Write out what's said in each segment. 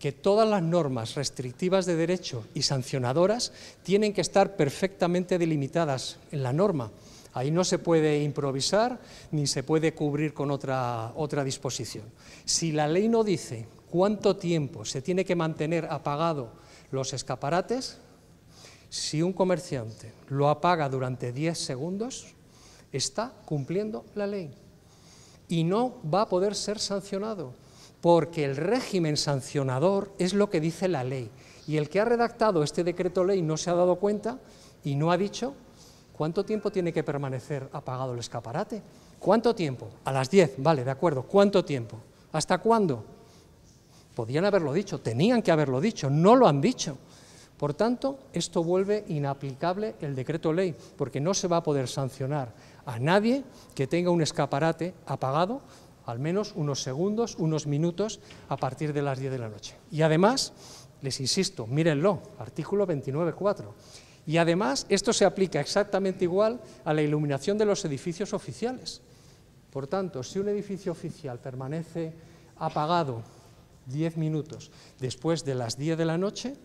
que todas las normas restrictivas de derecho y sancionadoras tienen que estar perfectamente delimitadas en la norma. Ahí no se puede improvisar ni se puede cubrir con otra, otra disposición. Si la ley no dice cuánto tiempo se tiene que mantener apagado los escaparates, si un comerciante lo apaga durante 10 segundos, está cumpliendo la ley y no va a poder ser sancionado porque el régimen sancionador es lo que dice la ley. Y el que ha redactado este decreto ley no se ha dado cuenta y no ha dicho cuánto tiempo tiene que permanecer apagado el escaparate. ¿Cuánto tiempo? A las 10, vale, de acuerdo. ¿Cuánto tiempo? ¿Hasta cuándo? Podían haberlo dicho, tenían que haberlo dicho, no lo han dicho. Por tanto, esto vuelve inaplicable el decreto ley, porque no se va a poder sancionar a nadie que tenga un escaparate apagado al menos unos segundos, unos minutos a partir de las 10 de la noche. Y además, les insisto, mírenlo, artículo 29.4. Y además, esto se aplica exactamente igual a la iluminación de los edificios oficiales. Por tanto, si un edificio oficial permanece apagado 10 minutos después de las 10 de la noche,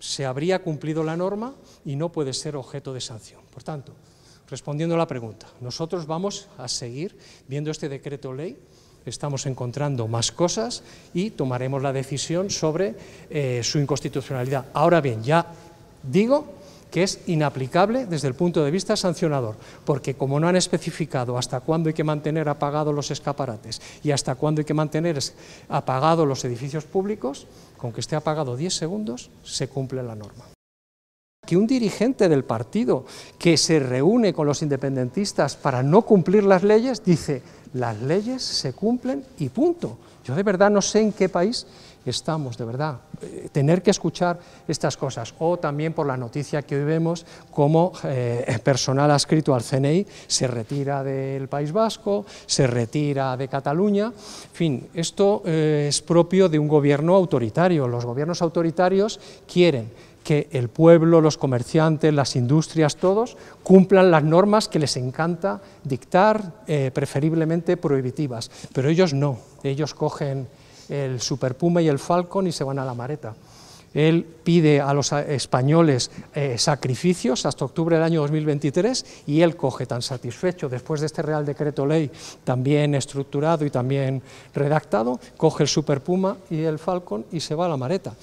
se habría cumplido la norma y no puede ser objeto de sanción. Por tanto, Respondiendo a la pregunta, nosotros vamos a seguir viendo este decreto ley, estamos encontrando más cosas y tomaremos la decisión sobre eh, su inconstitucionalidad. Ahora bien, ya digo que es inaplicable desde el punto de vista sancionador, porque como no han especificado hasta cuándo hay que mantener apagados los escaparates y hasta cuándo hay que mantener apagados los edificios públicos, con que esté apagado 10 segundos se cumple la norma que un dirigente del partido que se reúne con los independentistas para no cumplir las leyes dice, las leyes se cumplen y punto. Yo de verdad no sé en qué país estamos, de verdad. Eh, tener que escuchar estas cosas. O también por la noticia que hoy vemos, cómo eh, personal adscrito al CNI se retira del País Vasco, se retira de Cataluña. En fin, esto eh, es propio de un gobierno autoritario. Los gobiernos autoritarios quieren que el pueblo, los comerciantes, las industrias, todos cumplan las normas que les encanta dictar, eh, preferiblemente prohibitivas. Pero ellos no, ellos cogen el superpuma y el Falcon y se van a la mareta. Él pide a los españoles eh, sacrificios hasta octubre del año 2023 y él coge tan satisfecho, después de este Real Decreto Ley también estructurado y también redactado, coge el Super Puma y el Falcon y se va a la mareta.